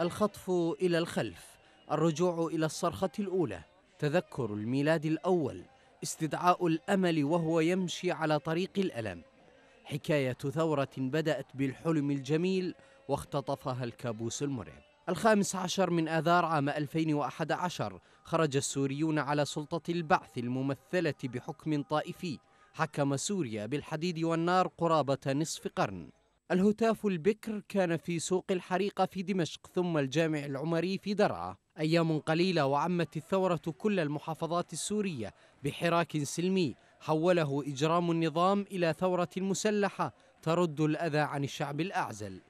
الخطف إلى الخلف الرجوع إلى الصرخة الأولى تذكر الميلاد الأول استدعاء الأمل وهو يمشي على طريق الألم حكاية ثورة بدأت بالحلم الجميل واختطفها الكابوس المرعب الخامس عشر من آذار عام 2011 خرج السوريون على سلطة البعث الممثلة بحكم طائفي حكم سوريا بالحديد والنار قرابة نصف قرن الهتاف البكر كان في سوق الحريقة في دمشق ثم الجامع العمري في درعا أيام قليلة وعمت الثورة كل المحافظات السورية بحراك سلمي حوله إجرام النظام إلى ثورة مسلحة ترد الأذى عن الشعب الأعزل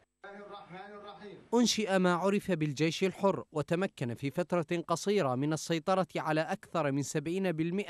أنشئ ما عرف بالجيش الحر وتمكن في فترة قصيرة من السيطرة على أكثر من 70%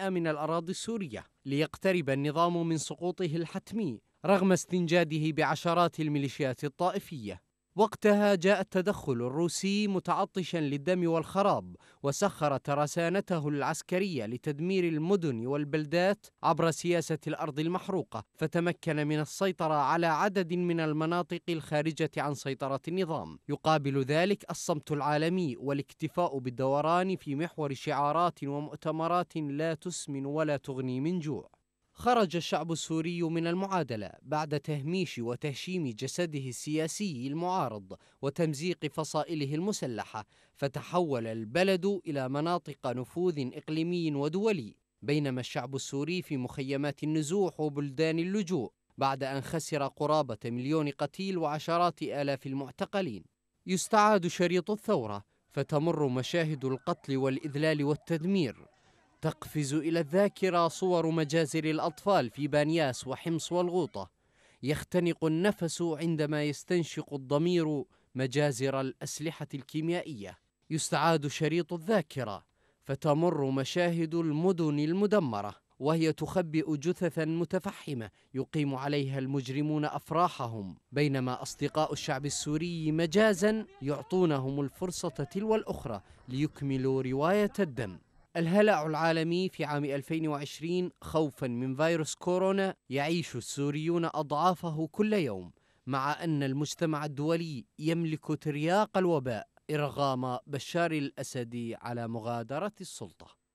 من الأراضي السورية ليقترب النظام من سقوطه الحتمي رغم استنجاده بعشرات الميليشيات الطائفية وقتها جاء التدخل الروسي متعطشا للدم والخراب وسخر ترسانته العسكريه لتدمير المدن والبلدات عبر سياسه الارض المحروقه فتمكن من السيطره على عدد من المناطق الخارجه عن سيطره النظام يقابل ذلك الصمت العالمي والاكتفاء بالدوران في محور شعارات ومؤتمرات لا تسمن ولا تغني من جوع خرج الشعب السوري من المعادلة بعد تهميش وتهشيم جسده السياسي المعارض وتمزيق فصائله المسلحة فتحول البلد إلى مناطق نفوذ إقليمي ودولي بينما الشعب السوري في مخيمات النزوح وبلدان اللجوء بعد أن خسر قرابة مليون قتيل وعشرات آلاف المعتقلين يستعاد شريط الثورة فتمر مشاهد القتل والإذلال والتدمير تقفز إلى الذاكرة صور مجازر الأطفال في بانياس وحمص والغوطة يختنق النفس عندما يستنشق الضمير مجازر الأسلحة الكيميائية يستعاد شريط الذاكرة فتمر مشاهد المدن المدمرة وهي تخبئ جثثا متفحمة يقيم عليها المجرمون أفراحهم بينما أصدقاء الشعب السوري مجازا يعطونهم الفرصة تلو الأخرى ليكملوا رواية الدم الهلع العالمي في عام 2020 خوفا من فيروس كورونا يعيش السوريون أضعافه كل يوم مع أن المجتمع الدولي يملك ترياق الوباء إرغام بشار الأسد على مغادرة السلطة